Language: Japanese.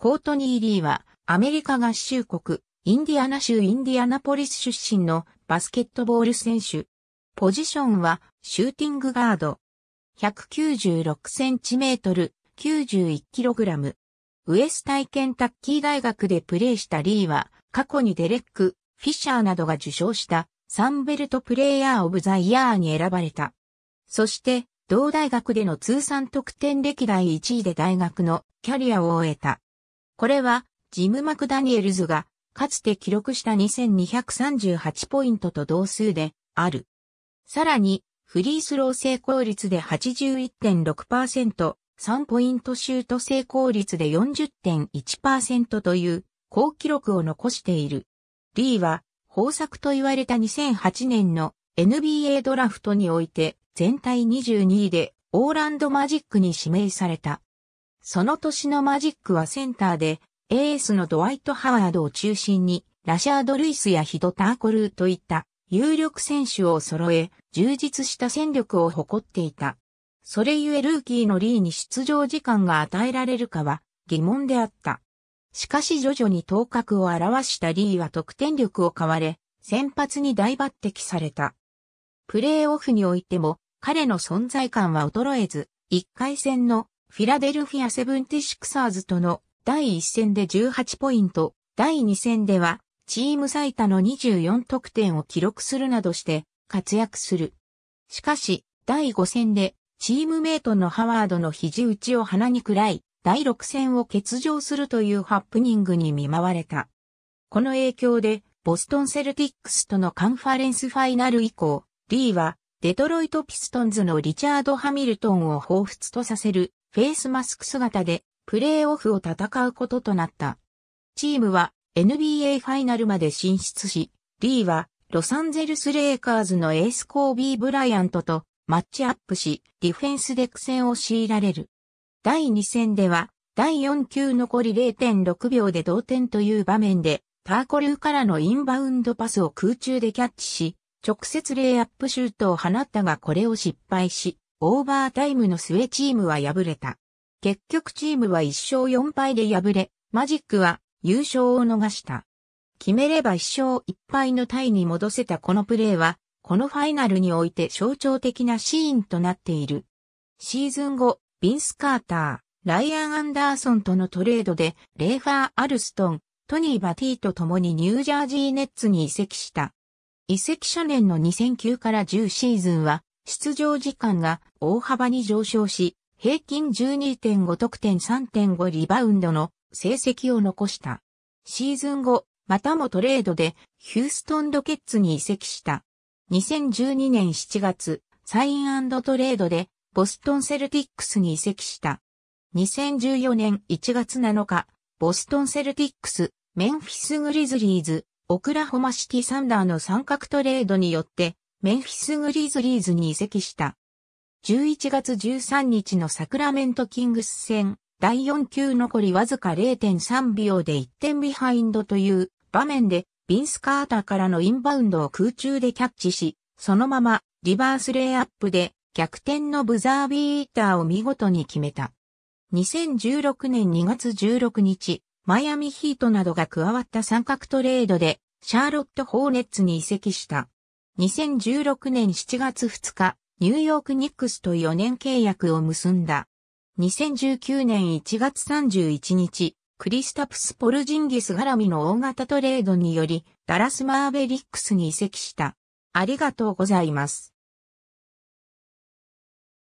コートニー・リーは、アメリカ合衆国、インディアナ州インディアナポリス出身のバスケットボール選手。ポジションは、シューティングガード。1 9 6トル、9 1ラム。ウエスタイケンタッキー大学でプレーしたリーは、過去にデレック、フィッシャーなどが受賞したサンベルトプレイヤーオブザイヤーに選ばれた。そして、同大学での通算得点歴代1位で大学のキャリアを終えた。これは、ジム・マクダニエルズが、かつて記録した2238ポイントと同数で、ある。さらに、フリースロー成功率で81.6%、3ポイントシュート成功率で40.1%という、高記録を残している。リーは、豊作と言われた2008年の NBA ドラフトにおいて、全体22位で、オーランドマジックに指名された。その年のマジックはセンターで、エースのドワイト・ハワードを中心に、ラシャード・ルイスやヒド・ターコルーといった有力選手を揃え、充実した戦力を誇っていた。それゆえルーキーのリーに出場時間が与えられるかは疑問であった。しかし徐々に頭角を表したリーは得点力を買われ、先発に大抜擢された。プレーオフにおいても彼の存在感は衰えず、1回戦のフィラデルフィアセブンティシクサーズとの第1戦で18ポイント、第2戦ではチーム最多の24得点を記録するなどして活躍する。しかし、第5戦でチームメイトのハワードの肘打ちを鼻に喰らい、第6戦を欠場するというハプニングに見舞われた。この影響で、ボストンセルティックスとのカンファレンスファイナル以降、リーは、デトロイト・ピストンズのリチャード・ハミルトンを彷彿とさせるフェイスマスク姿でプレーオフを戦うこととなった。チームは NBA ファイナルまで進出し、リーはロサンゼルスレイカーズのエースコービー・ブライアントとマッチアップし、ディフェンスで苦戦を強いられる。第2戦では、第4球残り0.6秒で同点という場面で、ターコ流からのインバウンドパスを空中でキャッチし、直接レイアップシュートを放ったがこれを失敗し、オーバータイムの末チームは敗れた。結局チームは1勝4敗で敗れ、マジックは優勝を逃した。決めれば1勝1敗のタイに戻せたこのプレーは、このファイナルにおいて象徴的なシーンとなっている。シーズン後、ビンス・カーター、ライアン・アンダーソンとのトレードで、レーファー・アルストン、トニー・バティと共にニュージャージー・ネッツに移籍した。移籍初年の2009から10シーズンは、出場時間が大幅に上昇し、平均12.5得点3.5リバウンドの成績を残した。シーズン後、またもトレードでヒューストンロケッツに移籍した。2012年7月、サイントレードでボストンセルティックスに移籍した。2014年1月7日、ボストンセルティックス、メンフィスグリズリーズ、オクラホマシティサンダーの三角トレードによってメンフィス・グリズリーズに移籍した。11月13日のサクラメント・キングス戦、第4球残りわずか0.3秒で1点ビハインドという場面で、ビンス・カーターからのインバウンドを空中でキャッチし、そのままリバースレイアップで逆転のブザービーターを見事に決めた。2016年2月16日、マイアミヒートなどが加わった三角トレードで、シャーロット・ホーネッツに移籍した。2016年7月2日、ニューヨークニックスと4年契約を結んだ。2019年1月31日、クリスタプス・ポルジンギス絡みの大型トレードにより、ダラス・マーベリックスに移籍した。ありがとうございます。